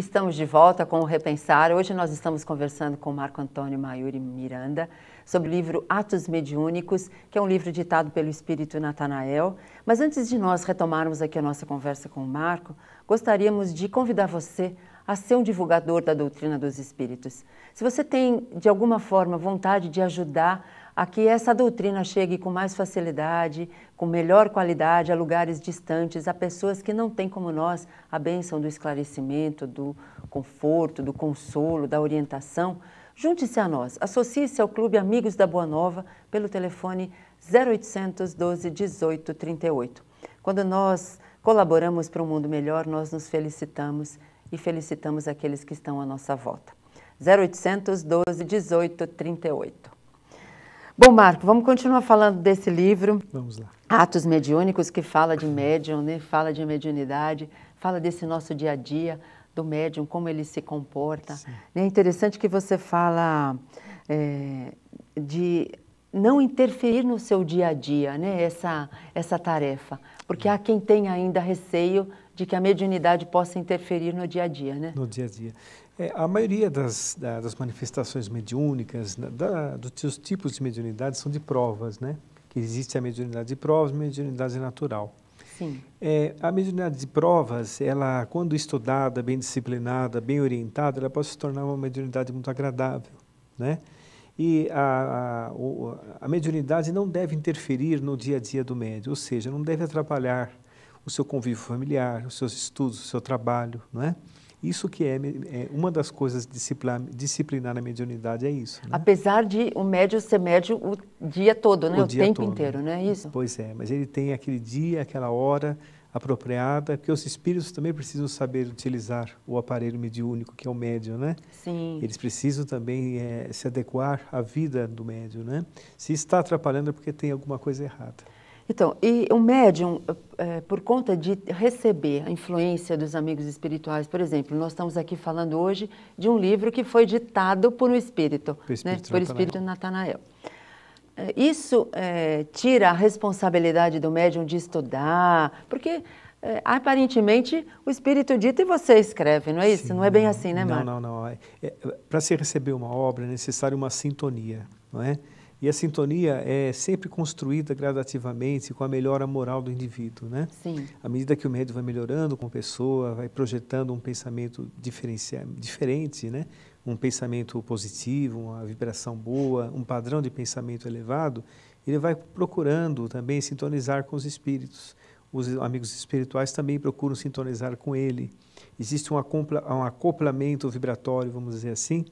Estamos de volta com o Repensar. Hoje nós estamos conversando com Marco Antônio Maiuri Miranda sobre o livro Atos Mediúnicos, que é um livro ditado pelo Espírito Natanael. Mas antes de nós retomarmos aqui a nossa conversa com o Marco, gostaríamos de convidar você a ser um divulgador da doutrina dos espíritos. Se você tem, de alguma forma, vontade de ajudar a que essa doutrina chegue com mais facilidade, com melhor qualidade a lugares distantes, a pessoas que não têm como nós a bênção do esclarecimento, do conforto, do consolo, da orientação. Junte-se a nós, associe-se ao Clube Amigos da Boa Nova pelo telefone 0800 12 18 38. Quando nós colaboramos para um mundo melhor, nós nos felicitamos e felicitamos aqueles que estão à nossa volta. 0800 12 18 38. Bom, Marco, vamos continuar falando desse livro. Vamos lá. Atos Mediúnicos, que fala de médium, né? fala de mediunidade, fala desse nosso dia a dia, do médium, como ele se comporta. Sim. Né? É interessante que você fala é, de não interferir no seu dia a dia, né? essa, essa tarefa. Porque há quem tenha ainda receio de que a mediunidade possa interferir no dia a dia, né? No dia a dia. É, a maioria das, das manifestações mediúnicas, da, dos tipos de mediunidade, são de provas, né? Que existe a mediunidade de provas e a mediunidade natural. Sim. É, a mediunidade de provas, ela, quando estudada, bem disciplinada, bem orientada, ela pode se tornar uma mediunidade muito agradável, né? E a, a, a mediunidade não deve interferir no dia a dia do médium, ou seja, não deve atrapalhar o seu convívio familiar, os seus estudos, o seu trabalho, não é? Isso que é, é, uma das coisas disciplinar, disciplinar na mediunidade é isso. Né? Apesar de o médio ser médio o dia todo, né? O, o dia tempo todo. inteiro, né? É isso. Pois é, mas ele tem aquele dia, aquela hora apropriada, porque os espíritos também precisam saber utilizar o aparelho mediúnico, que é o médium, né? Sim. Eles precisam também é, se adequar à vida do médium, né? Se está atrapalhando é porque tem alguma coisa errada. Então, e o médium, é, por conta de receber a influência dos amigos espirituais, por exemplo, nós estamos aqui falando hoje de um livro que foi ditado por um espírito, por né? espírito né? Natanael. Por espírito Natanael. É, isso é, tira a responsabilidade do médium de estudar, porque é, aparentemente o espírito dita e você escreve, não é isso? Sim, não é bem assim, né, Marco? Não, não, não. É, é Para se receber uma obra é necessário uma sintonia, não é? E a sintonia é sempre construída gradativamente com a melhora moral do indivíduo, né? Sim. À medida que o médium vai melhorando com a pessoa, vai projetando um pensamento diferente, né? um pensamento positivo, uma vibração boa, um padrão de pensamento elevado, ele vai procurando também sintonizar com os espíritos. Os amigos espirituais também procuram sintonizar com ele. Existe um, um acoplamento vibratório, vamos dizer assim,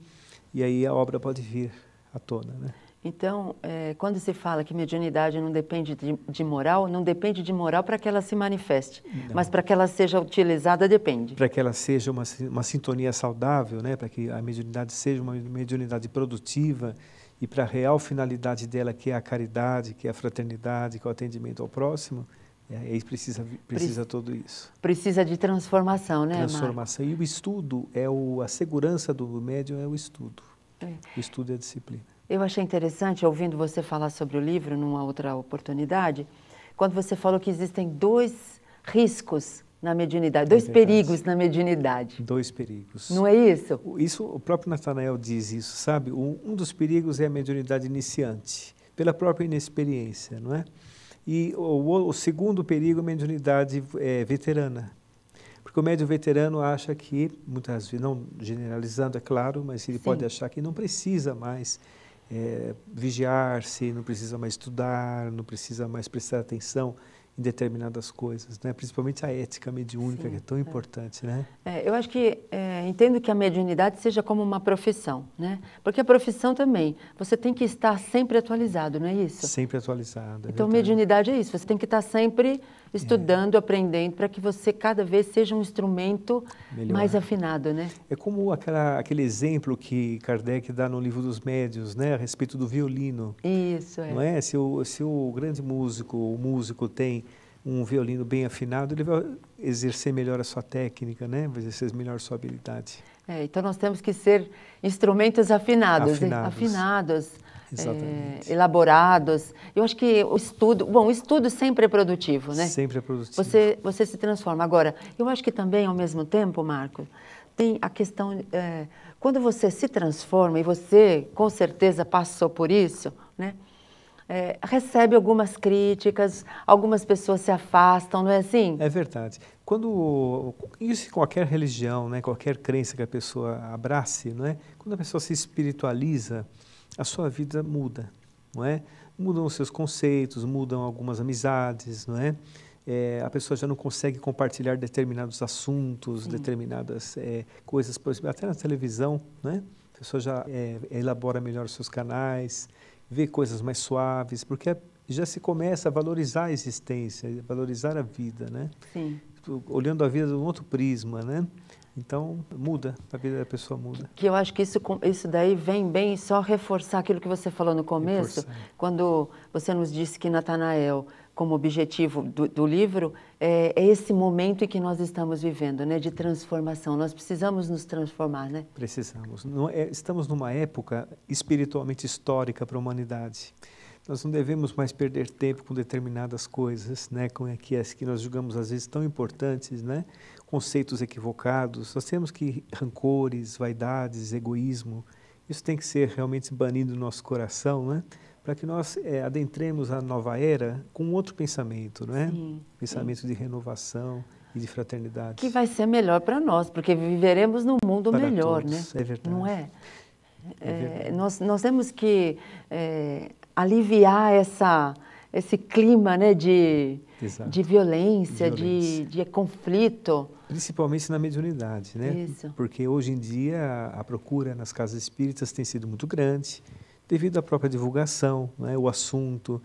e aí a obra pode vir à tona, né? Então, é, quando se fala que mediunidade não depende de, de moral, não depende de moral para que ela se manifeste, não. mas para que ela seja utilizada, depende. Para que ela seja uma, uma sintonia saudável, né? para que a mediunidade seja uma mediunidade produtiva e para a real finalidade dela, que é a caridade, que é a fraternidade, que é o atendimento ao próximo, é, aí é precisa, precisa Pre tudo isso. Precisa de transformação, né, Transformação. E o estudo, é o, a segurança do médium é o estudo. É. O estudo é a disciplina. Eu achei interessante, ouvindo você falar sobre o livro numa outra oportunidade, quando você falou que existem dois riscos na mediunidade, dois é perigos na mediunidade. Dois perigos. Não é isso? Isso, o próprio Natanael diz isso, sabe? Um dos perigos é a mediunidade iniciante, pela própria inexperiência, não é? E o, o segundo perigo é a mediunidade é, veterana. Porque o médium veterano acha que, muitas vezes, não generalizando, é claro, mas ele Sim. pode achar que não precisa mais é, vigiar-se, não precisa mais estudar, não precisa mais prestar atenção em determinadas coisas, né? principalmente a ética mediúnica, Sim, que é tão é. importante. Né? É, eu acho que é, entendo que a mediunidade seja como uma profissão, né? porque a profissão também, você tem que estar sempre atualizado, não é isso? Sempre atualizado. É então, verdade. mediunidade é isso, você tem que estar sempre é. estudando, é. aprendendo, para que você cada vez seja um instrumento Melhor. mais afinado, né? É como aquela, aquele exemplo que Kardec dá no livro dos médios, né, a respeito do violino. Isso, é. Não é? Se o, se o grande músico, o músico tem um violino bem afinado, ele vai exercer melhor a sua técnica, né? Vai exercer melhor a sua habilidade. É, então nós temos que ser instrumentos afinados, né? afinados. Hein? afinados é, elaborados. Eu acho que o estudo, bom, o estudo sempre é produtivo, né? Sempre é produtivo. Você, você se transforma. Agora, eu acho que também, ao mesmo tempo, Marco, tem a questão, é, quando você se transforma, e você com certeza passou por isso, né? É, recebe algumas críticas, algumas pessoas se afastam, não é assim? É verdade. Quando isso qualquer religião, né, qualquer crença que a pessoa abrace, não é? Quando a pessoa se espiritualiza, a sua vida muda, não é? Mudam os seus conceitos, mudam algumas amizades, não é? é a pessoa já não consegue compartilhar determinados assuntos, Sim. determinadas é, coisas, por exemplo, até na televisão, né? A pessoa já é, elabora melhor os seus canais, vê coisas mais suaves, porque já se começa a valorizar a existência, valorizar a vida, né? Sim. Tipo, olhando a vida de um outro prisma, né? Então, muda, a vida da pessoa muda. Que eu acho que isso, isso daí vem bem só reforçar aquilo que você falou no começo, quando você nos disse que Natanael, como objetivo do, do livro, é, é, esse momento em que nós estamos vivendo, né, de transformação. Nós precisamos nos transformar, né? Precisamos. É, estamos numa época espiritualmente histórica para a humanidade nós não devemos mais perder tempo com determinadas coisas, né, com é que as é, que nós julgamos às vezes tão importantes, né, conceitos equivocados. Nós temos que rancores, vaidades, egoísmo, isso tem que ser realmente banido do nosso coração, né, para que nós é, adentremos a nova era com outro pensamento, né, sim, pensamento sim. de renovação e de fraternidade. Que vai ser melhor para nós, porque viveremos num mundo para melhor, todos, né? É verdade. Não é? É, é nós, nós temos que é, aliviar essa, esse clima né, de, de violência, violência. De, de, conflito. Principalmente na mediunidade, né? Isso. Porque hoje em dia a procura nas casas espíritas tem sido muito grande, devido à própria divulgação, né, o assunto,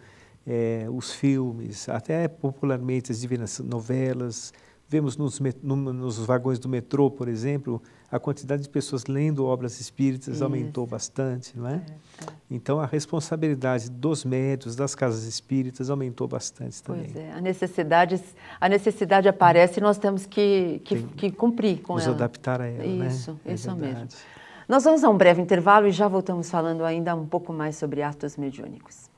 é, os filmes, até popularmente as divinas novelas, Vemos nos, nos, vagões do metrô, por exemplo, a quantidade de pessoas lendo obras espíritas Isso. aumentou bastante, não é? é? é. Então, a responsabilidade dos médios, das casas espíritas, aumentou bastante também. Pois é, a necessidade, a necessidade aparece e nós temos que, que, Tem, que cumprir com nos ela. Nos adaptar a ela, Isso, né? isso é mesmo. Nós vamos a um breve intervalo e já voltamos falando ainda um pouco mais sobre atos mediúnicos.